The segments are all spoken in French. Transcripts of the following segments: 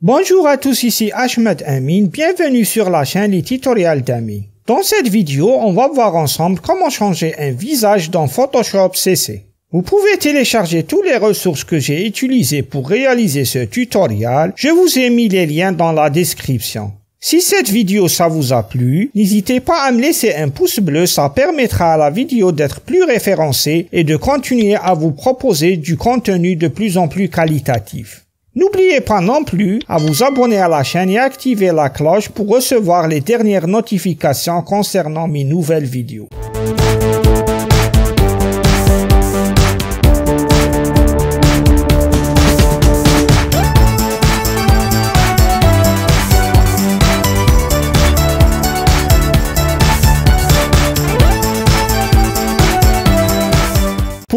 Bonjour à tous, ici Ahmed Amin, bienvenue sur la chaîne Les Tutoriels d'Amin. Dans cette vidéo, on va voir ensemble comment changer un visage dans Photoshop CC. Vous pouvez télécharger toutes les ressources que j'ai utilisées pour réaliser ce tutoriel. Je vous ai mis les liens dans la description. Si cette vidéo ça vous a plu, n'hésitez pas à me laisser un pouce bleu, ça permettra à la vidéo d'être plus référencée et de continuer à vous proposer du contenu de plus en plus qualitatif. N'oubliez pas non plus à vous abonner à la chaîne et activer la cloche pour recevoir les dernières notifications concernant mes nouvelles vidéos.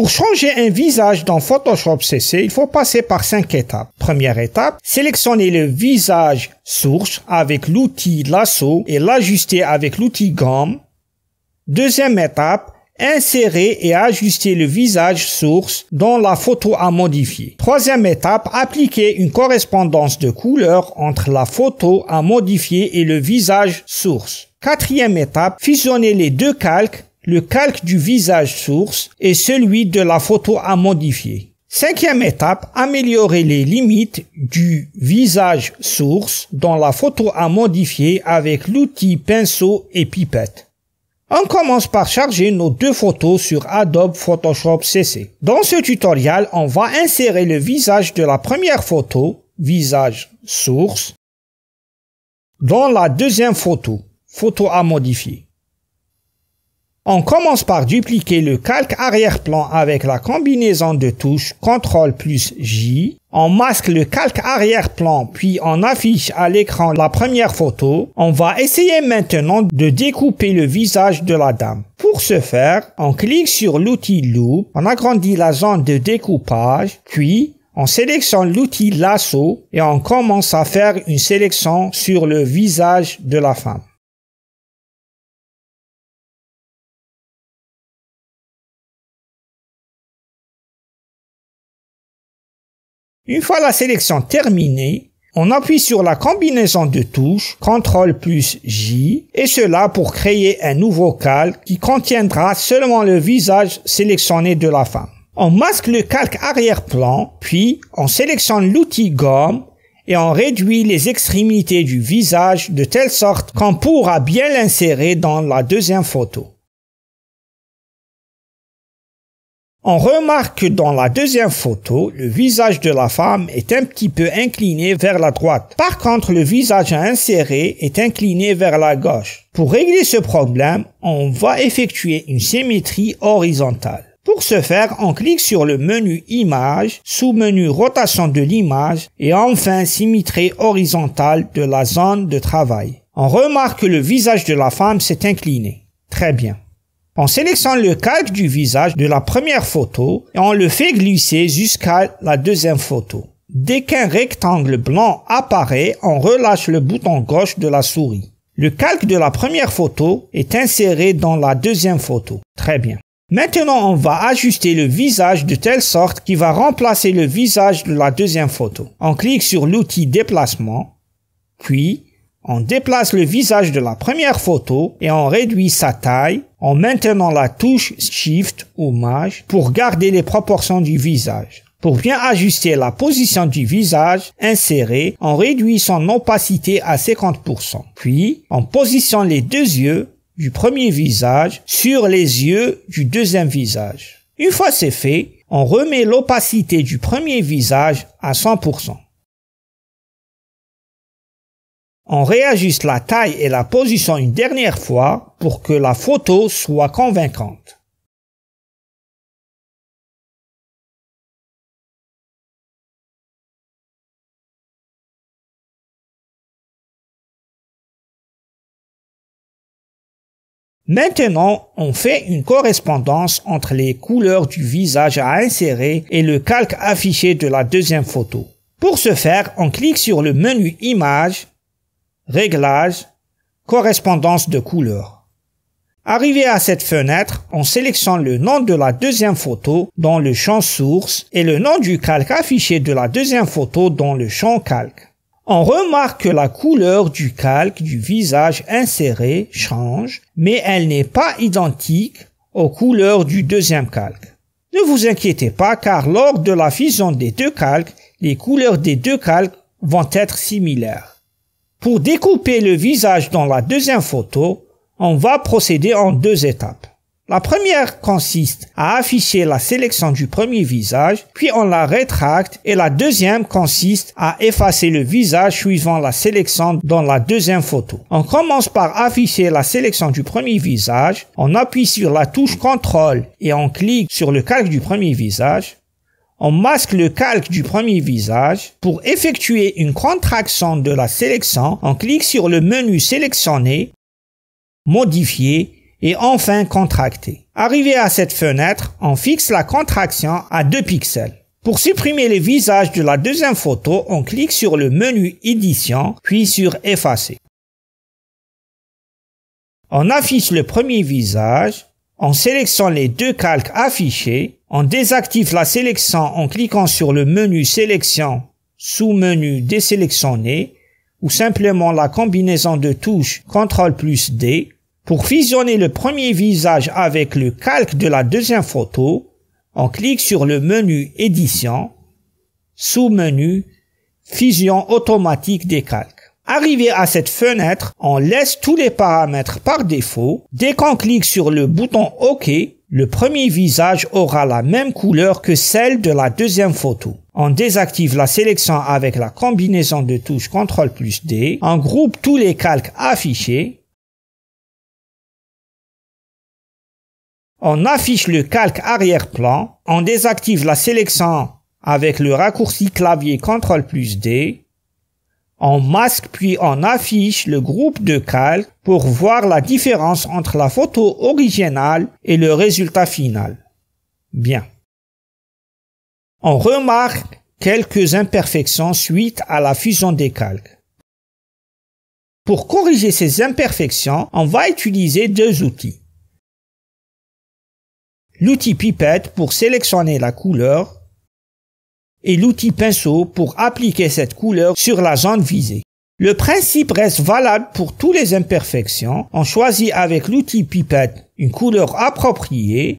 Pour changer un visage dans Photoshop CC, il faut passer par cinq étapes. Première étape, sélectionnez le visage source avec l'outil lasso et l'ajuster avec l'outil gomme. Deuxième étape, insérer et ajuster le visage source dans la photo à modifier. Troisième étape, appliquer une correspondance de couleur entre la photo à modifier et le visage source. Quatrième étape, fusionner les deux calques le calque du visage source et celui de la photo à modifier. Cinquième étape, améliorer les limites du visage source dans la photo à modifier avec l'outil pinceau et pipette. On commence par charger nos deux photos sur Adobe Photoshop CC. Dans ce tutoriel, on va insérer le visage de la première photo, visage source, dans la deuxième photo, photo à modifier. On commence par dupliquer le calque arrière-plan avec la combinaison de touches CTRL plus J. On masque le calque arrière-plan puis on affiche à l'écran la première photo. On va essayer maintenant de découper le visage de la dame. Pour ce faire, on clique sur l'outil Loop, on agrandit la zone de découpage, puis on sélectionne l'outil Lasso et on commence à faire une sélection sur le visage de la femme. Une fois la sélection terminée, on appuie sur la combinaison de touches CTRL plus J et cela pour créer un nouveau calque qui contiendra seulement le visage sélectionné de la femme. On masque le calque arrière-plan, puis on sélectionne l'outil gomme et on réduit les extrémités du visage de telle sorte qu'on pourra bien l'insérer dans la deuxième photo. On remarque que dans la deuxième photo, le visage de la femme est un petit peu incliné vers la droite. Par contre, le visage à est incliné vers la gauche. Pour régler ce problème, on va effectuer une symétrie horizontale. Pour ce faire, on clique sur le menu Image, sous-menu Rotation de l'image et enfin Symétrie horizontale de la zone de travail. On remarque que le visage de la femme s'est incliné. Très bien. En sélectionne le calque du visage de la première photo et on le fait glisser jusqu'à la deuxième photo. Dès qu'un rectangle blanc apparaît, on relâche le bouton gauche de la souris. Le calque de la première photo est inséré dans la deuxième photo. Très bien. Maintenant, on va ajuster le visage de telle sorte qu'il va remplacer le visage de la deuxième photo. On clique sur l'outil déplacement, puis on déplace le visage de la première photo et on réduit sa taille en maintenant la touche Shift ou Maj pour garder les proportions du visage. Pour bien ajuster la position du visage, insérez en son opacité à 50%. Puis, en positionnant les deux yeux du premier visage sur les yeux du deuxième visage. Une fois c'est fait, on remet l'opacité du premier visage à 100%. on réajuste la taille et la position une dernière fois pour que la photo soit convaincante. Maintenant, on fait une correspondance entre les couleurs du visage à insérer et le calque affiché de la deuxième photo. Pour ce faire, on clique sur le menu Images Réglages, Correspondance de couleurs. Arrivé à cette fenêtre, on sélectionne le nom de la deuxième photo dans le champ source et le nom du calque affiché de la deuxième photo dans le champ calque. On remarque que la couleur du calque du visage inséré change, mais elle n'est pas identique aux couleurs du deuxième calque. Ne vous inquiétez pas car lors de la fusion des deux calques, les couleurs des deux calques vont être similaires. Pour découper le visage dans la deuxième photo, on va procéder en deux étapes. La première consiste à afficher la sélection du premier visage, puis on la rétracte et la deuxième consiste à effacer le visage suivant la sélection dans la deuxième photo. On commence par afficher la sélection du premier visage, on appuie sur la touche CTRL et on clique sur le calque du premier visage, on masque le calque du premier visage. Pour effectuer une contraction de la sélection, on clique sur le menu Sélectionner, modifier et enfin contracter. Arrivé à cette fenêtre, on fixe la contraction à 2 pixels. Pour supprimer les visages de la deuxième photo, on clique sur le menu Édition, puis sur Effacer. On affiche le premier visage, en sélectionnant les deux calques affichés, on désactive la sélection en cliquant sur le menu Sélection sous-menu Désélectionner ou simplement la combinaison de touches CTRL plus D pour fusionner le premier visage avec le calque de la deuxième photo, on clique sur le menu Édition, sous-menu Fusion automatique des calques. Arrivé à cette fenêtre, on laisse tous les paramètres par défaut. Dès qu'on clique sur le bouton OK, le premier visage aura la même couleur que celle de la deuxième photo. On désactive la sélection avec la combinaison de touches CTRL plus D. On groupe tous les calques affichés. On affiche le calque arrière-plan. On désactive la sélection avec le raccourci clavier CTRL plus D. On masque puis on affiche le groupe de calques pour voir la différence entre la photo originale et le résultat final. Bien. On remarque quelques imperfections suite à la fusion des calques. Pour corriger ces imperfections, on va utiliser deux outils. L'outil pipette pour sélectionner la couleur et l'outil pinceau pour appliquer cette couleur sur la zone visée. Le principe reste valable pour toutes les imperfections. On choisit avec l'outil pipette une couleur appropriée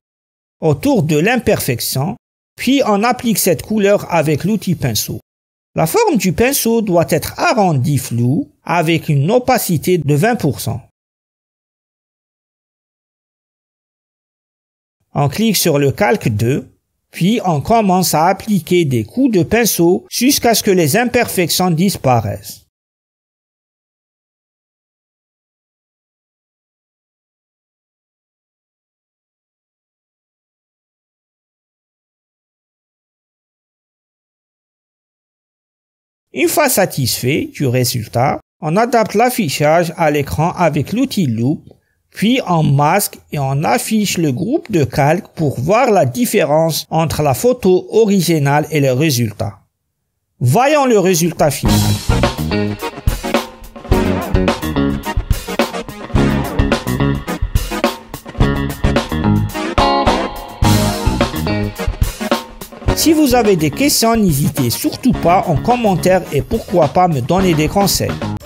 autour de l'imperfection, puis on applique cette couleur avec l'outil pinceau. La forme du pinceau doit être arrondie floue avec une opacité de 20%. On clique sur le calque 2 puis on commence à appliquer des coups de pinceau jusqu'à ce que les imperfections disparaissent. Une fois satisfait du résultat, on adapte l'affichage à l'écran avec l'outil Loop puis on masque et on affiche le groupe de calque pour voir la différence entre la photo originale et le résultat. Voyons le résultat final. Si vous avez des questions, n'hésitez surtout pas en commentaire et pourquoi pas me donner des conseils.